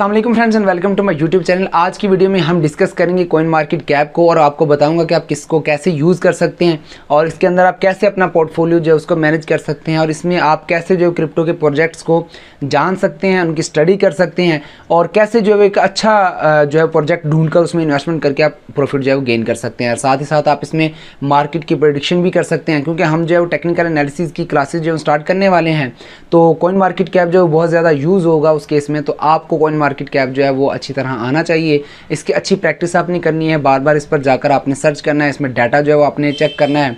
Aslam friends and welcome to my YouTube channel आज की video में हम डिस्कस करेंगे कॉइन मार्केट कैप को और आपको बताऊंगा कि आप किसको कैसे यूज़ कर सकते हैं और इसके अंदर आप कैसे अपना पोर्टफोलियो जो है उसको मैनेज कर सकते हैं और इसमें आप कैसे जो क्रिप्टो के प्रोजेक्ट्स को जान सकते हैं उनकी स्टडी कर सकते हैं और कैसे जो है एक अच्छा जो है प्रोजेक्ट ढूंढ कर उसमें इन्वेस्टमेंट करके आप प्रॉफिट जो है वो गेन कर सकते हैं और साथ ही साथ आप इसमें मार्केट की प्रोडिक्शन भी कर सकते हैं क्योंकि हम जो है वो टेक्निकल एनालिसिस की क्लासेज जो स्टार्ट करने वाले हैं तो कॉइन मार्केट कैप जो बहुत ज़्यादा यूज़ होगा उस केस में तो आपको कॉइन मार्केट कैप जो है वो अच्छी तरह आना चाहिए इसकी अच्छी प्रैक्टिस आपने करनी है बार बार इस पर जाकर आपने सर्च करना है इसमें डाटा जो है वो आपने चेक करना है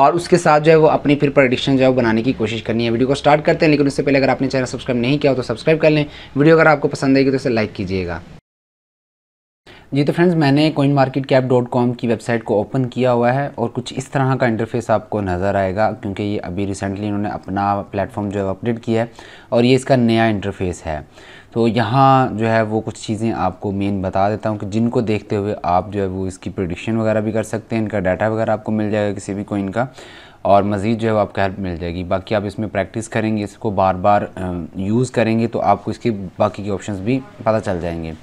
और उसके साथ जो है वो अपनी फिर प्रडिक्शन जो है वो बनाने की कोशिश करनी है वीडियो को स्टार्ट करते हैं लेकिन उससे पहले अगर आपने चैनल सब्सक्राइब नहीं किया हो तो सब्सक्राइब कर लें वीडियो अगर आपको पसंद आएगी तो इसे लाइक कीजिएगा जी तो फ्रेंड्स मैंने coin market cap dot com की वेबसाइट को ओपन किया हुआ है और कुछ इस तरह का इंटरफेस आपको नज़र आएगा क्योंकि ये अभी रिसेंटली इन्होंने अपना प्लेटफॉर्म जो है अपडेट किया है और ये इसका नया इंटरफेस है तो यहाँ जो है वो कुछ चीज़ें आपको मेन बता देता हूँ कि जिनको देखते हुए आप जो है वो इसकी प्रोडिक्शन वगैरह भी कर सकते हैं इनका डाटा वगैरह आपको मिल जाएगा किसी भी कोइन का और मज़ीद जो है वो आपको हेल्प मिल जाएगी बाकी आप इसमें प्रैक्टिस करेंगे इसको बार बार यूज़ करेंगे तो आपको इसके बाकी के ऑप्शन भी पता चल जाएंगे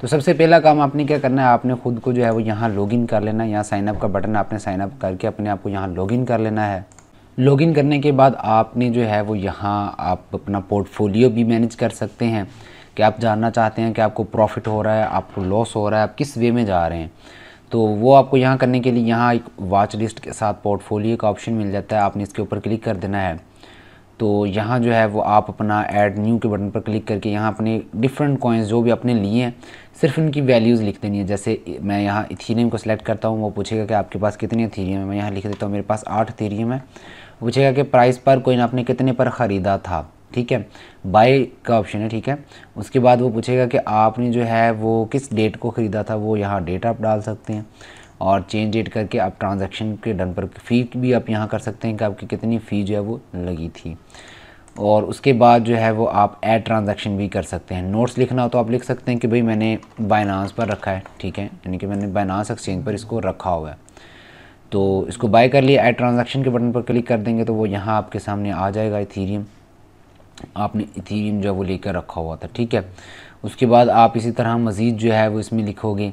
तो सबसे पहला काम आपने क्या करना है आपने ख़ुद को जो है वो यहाँ लॉगिन कर लेना है यहाँ साइनअप का बटन आपने साइनअप करके अपने आप को यहाँ लॉगिन कर लेना है लॉगिन करने के बाद आपने जो है वो यहाँ आप अपना पोर्टफोलियो भी मैनेज कर सकते हैं कि आप जानना चाहते हैं कि आपको प्रॉफिट हो रहा है आपको लॉस हो रहा है आप किस वे में जा रहे हैं तो वो आपको यहाँ करने के लिए यहाँ एक वाच लिस्ट के साथ पोर्टफोलियो का ऑप्शन मिल जाता है आपने इसके ऊपर क्लिक कर देना है तो यहाँ जो है वो आप अपना ऐड न्यू के बटन पर क्लिक करके यहाँ अपने डिफरेंट कॉइन्स जो भी आपने लिए हैं सिर्फ इनकी वैल्यूज़ लिख देनी है जैसे मैं यहाँ इथीरियम को सिलेक्ट करता हूँ वो पूछेगा कि आपके पास कितने इथीरियम है मैं यहाँ लिख देता हूँ मेरे पास आठ इथीरियम है पूछेगा कि प्राइस पर कोइन आपने कितने पर ख़रीदा था ठीक है बाय का ऑप्शन है ठीक है उसके बाद वो पूछेगा कि आपने जो है वो किस डेट को ख़रीदा था वो यहाँ डेट आप डाल सकते हैं और चेंज डेट करके आप ट्रांजैक्शन के डन पर फ़ी भी आप यहाँ कर सकते हैं कि आपकी कितनी फ़ी जो है वो लगी थी और उसके बाद जो है वो आप ऐड ट्रांजैक्शन भी कर सकते हैं नोट्स लिखना हो तो आप लिख सकते हैं कि भाई मैंने बाइनास पर रखा है ठीक है यानी कि मैंने बाइनास एक्सचेंज पर इसको रखा हुआ है तो इसको बाय कर लिए ऐड ट्रांजैक्शन के बटन पर क्लिक कर देंगे तो वो यहाँ आपके सामने आ जाएगा इथीरियम आपने इथीरियम जो वो लेकर रखा हुआ था ठीक है उसके बाद आप इसी तरह मज़ीद जो है वो इसमें लिखोगे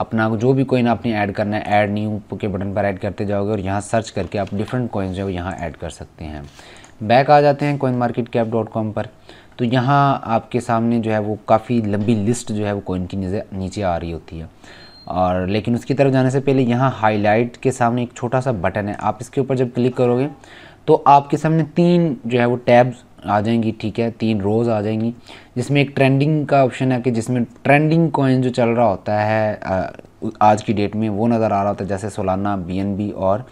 अपना जो भी कोइन आपने ऐड करना है ऐड न्यू के बटन पर ऐड करते जाओगे और यहाँ सर्च करके आप डिफरेंट कोइन जो है यहाँ ऐड कर सकते हैं बैक आ जाते हैं coin market cap dot com पर तो यहाँ आपके सामने जो है वो काफ़ी लंबी लिस्ट जो है वो कोइन की नीचे आ रही होती है और लेकिन उसकी तरफ जाने से पहले यहाँ हाईलाइट के सामने एक छोटा सा बटन है आप इसके ऊपर जब क्लिक करोगे तो आपके सामने तीन जो है वो टैब्स आ जाएंगी ठीक है तीन रोज़ आ जाएंगी जिसमें एक ट्रेंडिंग का ऑप्शन है कि जिसमें ट्रेंडिंग कॉइन जो चल रहा होता है आज की डेट में वो नज़र आ रहा होता है जैसे सोलाना बी और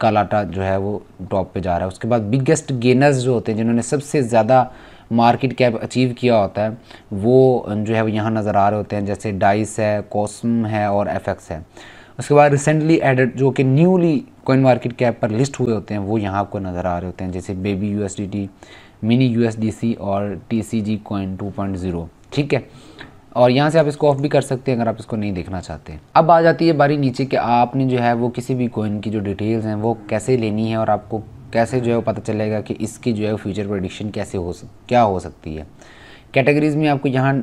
कालाटा जो है वो टॉप पे जा रहा है उसके बाद बिगेस्ट गेनर्स जो होते हैं जिन्होंने सबसे ज़्यादा मार्केट कैप अचीव किया होता है वो जो है वो यहाँ नज़र आ रहे होते हैं जैसे डाइस है कॉस्म है और एफ है उसके बाद रिसेंटली एडेड जो कि न्यूली कोइन मार्केट कैप पर लिस्ट हुए होते हैं वो यहाँ आपको नज़र आ रहे होते हैं जैसे बेबी यू मिनी यू और T C G coin two ठीक है और यहाँ से आप इसको ऑफ भी कर सकते हैं अगर आप इसको नहीं देखना चाहते अब आ जाती है बारी नीचे कि आपने जो है वो किसी भी कोइन की जो डिटेल्स हैं वो कैसे लेनी है और आपको कैसे जो है वो पता चलेगा कि इसकी जो है फ्यूचर प्रोडिक्शन कैसे हो क्या हो सकती है कैटेगरीज़ में आपको यहाँ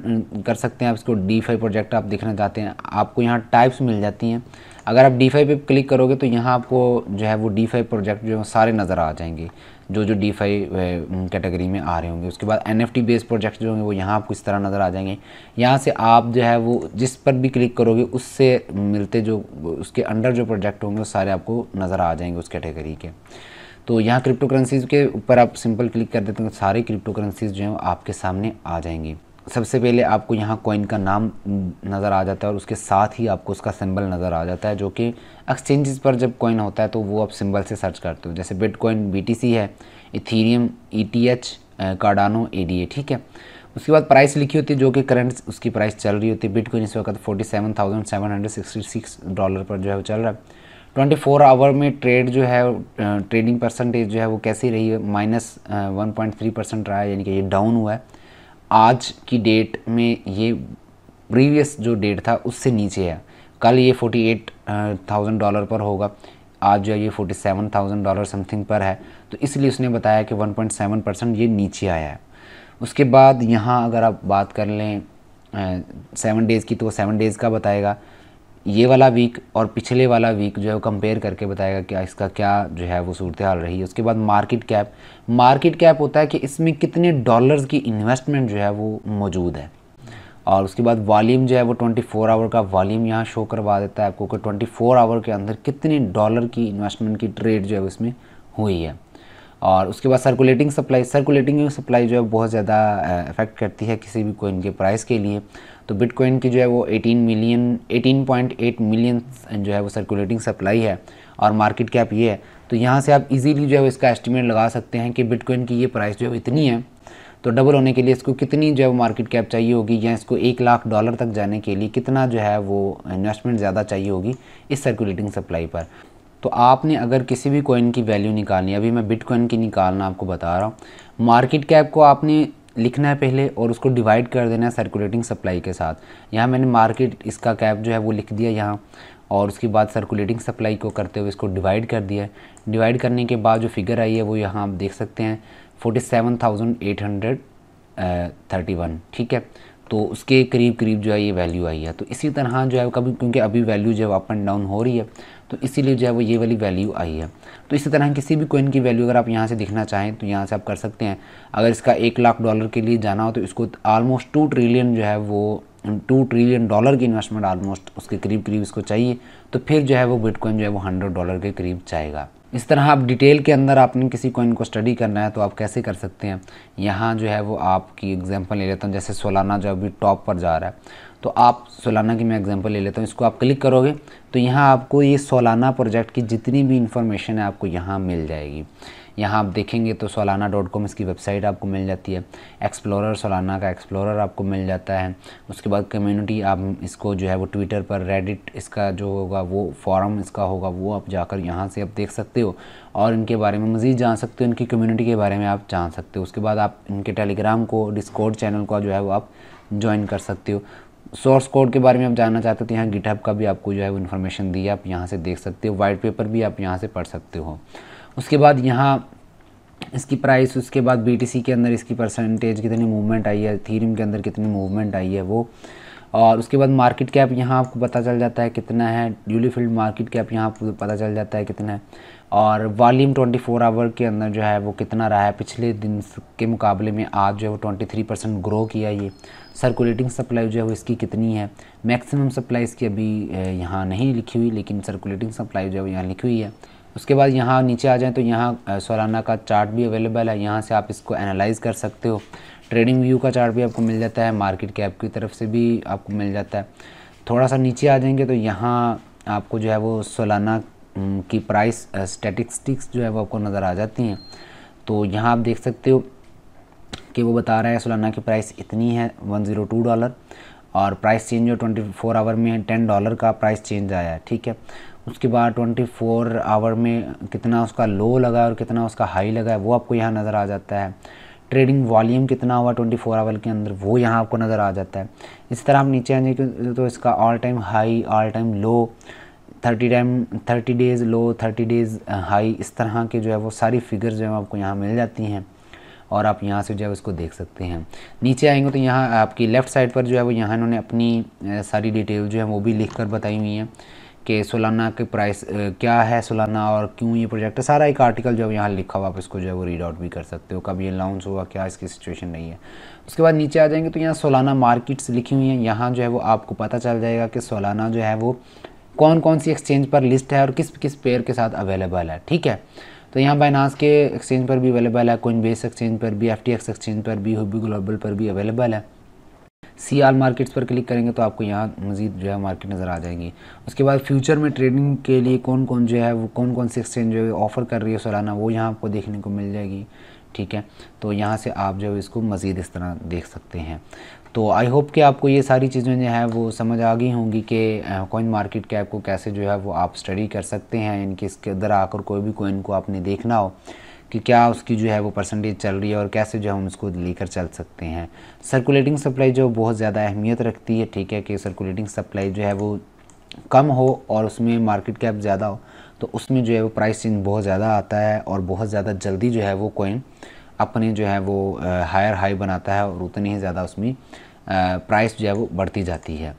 कर सकते हैं आप इसको डी फाइव प्रोजेक्ट आप देखना चाहते हैं आपको यहाँ टाइप्स मिल जाती हैं अगर आप डी फाइव पर क्लिक करोगे तो यहाँ आपको जो है वो डी फाइव प्रोजेक्ट जो है सारे नज़र आ जाएंगे जो जो डी फाइव कैटेगरी में आ रहे होंगे उसके बाद N F T based project जो होंगे वो यहाँ आपको इस तरह नज़र आ जाएंगे यहाँ से आप जो है वो जिस पर भी क्लिक करोगे उससे मिलते जो उसके अंडर जो प्रोजेक्ट होंगे वो सारे आपको नज़र आ जाएंगे उस कैटेगरी के तो यहाँ क्रिप्टो करेंसीज के ऊपर आप सिंपल क्लिक कर देते हैं सारी क्रिप्टो करेंसीज जो हैं आपके सामने आ जाएंगी सबसे पहले आपको यहाँ कॉइन का नाम नज़र आ जाता है और उसके साथ ही आपको उसका सिंबल नज़र आ जाता है जो कि एक्सचेंजेस पर जब कॉइन होता है तो वो आप सिंबल से सर्च करते हो जैसे बिट कॉइन बी है Ethereum E T H Cardano A ठीक है उसके बाद प्राइस लिखी होती है जो कि करंट उसकी प्राइस चल रही होती है बिटकॉइन इस वक्त 47,766 डॉलर पर जो है वो चल रहा है ट्वेंटी फोर आवर में ट्रेड जो है ट्रेडिंग परसेंटेज जो है वो कैसी रही है minus one point three percent रहा है यानी कि ये डाउन हुआ है आज की डेट में ये प्रीवियस जो डेट था उससे नीचे है कल ये फोर्टी एट थाउजेंड डॉलर पर होगा आज जो है ये forty seven thousand dollar something पर है तो इसलिए उसने बताया कि वन पॉइंट सेवन परसेंट ये नीचे आया है उसके बाद यहाँ अगर आप बात कर लें सेवन डेज़ की तो वो सेवन डेज़ का बताएगा ये वाला वीक और पिछले वाला वीक जो है वो कंपेयर करके बताएगा कि इसका क्या जो है वो सूरत हाल रही है उसके बाद मार्केट कैप मार्केट कैप होता है कि इसमें कितने डॉलर्स की इन्वेस्टमेंट जो है वो मौजूद है और उसके बाद वॉल्यूम जो है वो 24 आवर का वॉल्यूम यहाँ शो करवा देता है आपको कि 24 आवर के अंदर कितने डॉलर की इन्वेस्टमेंट की ट्रेड जो है उसमें हुई है और उसके बाद सर्कुलेटिंग सप्लाई सर्कुलेटिंग सप्लाई जो है बहुत ज़्यादा इफेक्ट करती है किसी भी कोइन के प्राइस के लिए तो बिटकॉइन की जो है वो 18 मिलियन 18.8 मिलियन जो है वो सर्कुलेटिंग सप्लाई है और मार्केट कैप ये है तो यहाँ से आप इजीली जो है इसका एस्टिमेट लगा सकते हैं कि बिटकॉइन की ये प्राइस जो है इतनी है तो डबल होने के लिए इसको कितनी जो है मार्केट कैप चाहिए होगी या इसको एक लाख डॉलर तक जाने के लिए कितना जो है वो इन्वेस्टमेंट ज़्यादा चाहिए होगी इस सर्कुलेटिंग सप्लाई पर तो आपने अगर किसी भी कॉइन की वैल्यू निकालनी अभी मैं बिटकॉइन की निकालना आपको बता रहा हूँ मार्केट कैप को आपने लिखना है पहले और उसको डिवाइड कर देना है सर्कुलेटिंग सप्लाई के साथ यहाँ मैंने मार्केट इसका कैप जो है वो लिख दिया यहाँ और उसके बाद सर्कुलेटिंग सप्लाई को करते हुए इसको डिवाइड कर दिया है डिवाइड करने के बाद जो फिगर आई है वो यहाँ आप देख सकते हैं forty seven thousand eight hundred thirty one ठीक है तो उसके करीब करीब जो है ये वैल्यू आई है तो इसी तरह जो है कभी क्योंकि अभी वैल्यू जो है अप एंड डाउन हो रही है तो इसीलिए जो है वो ये वाली वैल्यू आई है तो इसी तरह किसी भी कोइन की वैल्यू अगर आप यहाँ से देखना चाहें तो यहाँ से आप कर सकते हैं अगर इसका एक लाख डॉलर के लिए जाना हो तो इसको ऑलमोस्ट टू ट्रिलियन जो है वो टू ट्रिलियन डॉलर की इन्वेस्टमेंट आलमोस्ट उसके करीब करीब इसको चाहिए तो फिर जो है वो बिटकॉइन जो है वो हंड्रेड डॉलर के करीब जाएगा इस तरह आप डिटेल के अंदर आपने किसी कोइन को स्टडी करना है तो आप कैसे कर सकते हैं यहाँ जो है वो आपकी एग्जांपल ले लेता हूँ जैसे सोलाना जो अभी टॉप पर जा रहा है तो आप सोलाना की मैं एग्जांपल ले लेता हूँ इसको आप क्लिक करोगे तो यहाँ आपको ये सोलाना प्रोजेक्ट की जितनी भी इन्फॉर्मेशन है आपको यहाँ मिल जाएगी यहाँ आप देखेंगे तो सोलाना डॉट कॉम इसकी वेबसाइट आपको मिल जाती है एक्सप्लोरर सोलाना का एक्सप्लोरर आपको मिल जाता है उसके बाद कम्युनिटी आप इसको जो है वो ट्विटर पर रेडिट इसका जो होगा वो फॉरम इसका होगा वो आप जाकर यहाँ से आप देख सकते हो और इनके बारे में मज़ीद जान सकते हो इनकी कम्युनिटी के बारे में आप जान सकते हो उसके बाद आप इनके टेलीग्राम को डिस्कोड चैनल को जो है वो आप ज्वाइन कर सकते हो सोर्स कोड के बारे में आप जानना चाहते हो तो यहाँ गिटहब का भी आपको जो है वो इन्फॉर्मेशन दी है आप यहाँ से देख सकते हो वाइट पेपर भी आप यहाँ से पढ़ सकते हो उसके बाद यहाँ इसकी प्राइस उसके बाद बी के अंदर इसकी परसेंटेज कितनी मूवमेंट आई है थीरम के अंदर कितनी मूवमेंट आई है वो और उसके बाद मार्केट कैप यहाँ आपको पता चल जाता है कितना है ड्यूली फील्ड मार्केट कैप यहाँ आपको पता चल जाता है कितना है और वॉल्यूम 24 आवर के अंदर जो है वो कितना रहा है पिछले दिन के मुकाबले में आज जो है वो 23 परसेंट ग्रो किया ये सर्कुलेटिंग सप्लाई जो है वो इसकी कितनी है मैक्सिमम सप्लाई इसकी अभी यहाँ नहीं लिखी हुई लेकिन सर्कुलेटिंग सप्लाई जो है वो यहाँ लिखी हुई है उसके बाद यहाँ नीचे आ जाएँ तो यहाँ सोलाना का चार्ट भी अवेलेबल है यहाँ से आप इसको एनालाइज कर सकते हो ट्रेडिंग व्यू का चार्ट भी आपको मिल जाता है मार्केट कैप की तरफ से भी आपको मिल जाता है थोड़ा सा नीचे आ जाएंगे तो यहाँ आपको जो है वो सोलाना की प्राइस स्टेटिस्टिक्स जो है वो आपको नज़र आ जाती हैं तो यहाँ आप देख सकते हो कि वो बता रहा है सोलाना की प्राइस इतनी है वन ज़ीरो टू डॉलर और प्राइस चेंज जो ट्वेंटी फोर आवर में टेन डॉलर का प्राइस चेंज आया है ठीक है उसके बाद ट्वेंटी फोर आवर में कितना उसका लो लगा और कितना उसका हाई लगा है वो आपको यहाँ नज़र आ जाता है ट्रेडिंग वॉल्यूम कितना हुआ ट्वेंटी फोर आवर के अंदर वो यहाँ आपको नज़र आ जाता है इस तरह आप नीचे आने के तो इसका all time high all time low thirty time thirty days low thirty days high इस तरह के जो है वो सारी फ़िगर्स जो है आपको यहाँ मिल जाती हैं और आप यहाँ से जो है उसको देख सकते हैं नीचे आएंगे तो यहाँ आपकी लेफ़्ट साइड पर जो है वो यहाँ इन्होंने अपनी सारी डिटेल जो है वो भी लिख कर बताई हुई हैं कि सोलाना के प्राइस क्या है सोलाना और क्यों ये प्रोजेक्ट है सारा एक आर्टिकल जो यहाँ लिखा हुआ आप इसको जो है वो रीड आउट भी कर सकते हो कब ये लॉन्च हुआ क्या इसकी सिचुएशन नहीं है उसके बाद नीचे आ जाएंगे तो यहाँ सोलाना मार्केट्स लिखी हुई हैं यहाँ जो है वो आपको पता चल जाएगा कि सोलाना जो है वो कौन कौन सी एक्सचेंज पर लिस्ट है और किस किस पेयर के साथ अवेलेबल है ठीक है तो यहाँ बाइनास के एक्सचेंज पर भी अवेलेबल है कोइन बेस एक्सचेंज पर भी एफ एक्सचेंज पर भी हुबी ग्लोबल पर भी अवेलेबल है सी आल मार्केट्स पर क्लिक करेंगे तो आपको यहाँ मजीद जो है मार्केट नज़र आ जाएंगी उसके बाद फ्यूचर में ट्रेडिंग के लिए कौन कौन जो है वो कौन कौन से एक्सचेंज जो है ऑफ़र कर रही है सालाना वो यहाँ आपको देखने को मिल जाएगी ठीक है तो यहाँ से आप जो है इसको मज़ीद इस तरह देख सकते हैं तो आई होप कि आपको ये सारी चीज़ें जो है वो समझ आ गई होंगी कि कॉइन मार्केट कैप को कैसे जो है वो आप स्टडी कर सकते हैं इनके इसके अंदर आकर कोई भी कोइन को आपने देखना हो कि क्या उसकी जो है वो परसेंटेज चल रही है और कैसे जो हम उसको लेकर चल सकते हैं सर्कुलेटिंग सप्लाई जो बहुत ज़्यादा अहमियत रखती है ठीक है कि सर्कुलेटिंग सप्लाई जो है वो कम हो और उसमें मार्केट कैप ज़्यादा हो तो उसमें जो है वो प्राइस चेंज बहुत ज़्यादा आता है और बहुत ज़्यादा जल्दी जो है वो कोइन अपने जो है वो हायर हाई बनाता है और उतनी ही ज़्यादा उसमें प्राइस जो है वो बढ़ती जाती है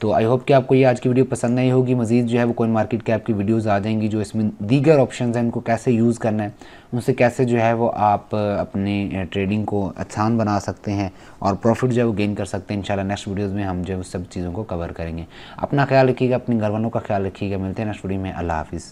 तो आई होप कि आपको ये आज की वीडियो पसंद नहीं होगी मज़ीद जो है वो कोई मार्केट कैप की वीडियोज़ आ जाएंगी जो इसमें दीगर ऑप्शन हैं उनको कैसे यूज़ करना है उनसे कैसे जो है वो आप अपने ट्रेडिंग को आसान बना सकते हैं और प्रॉफिट जो है वो गेन कर सकते हैं इंशाल्लाह नेक्स्ट वीडियोज़ में हम जो है उस सब चीज़ों को कवर करेंगे अपना ख्याल रखिएगा अपने घर वालों का ख्याल रखिएगा मिलते हैं नेक्स्ट वीडियो में अल्लाह हाफिज़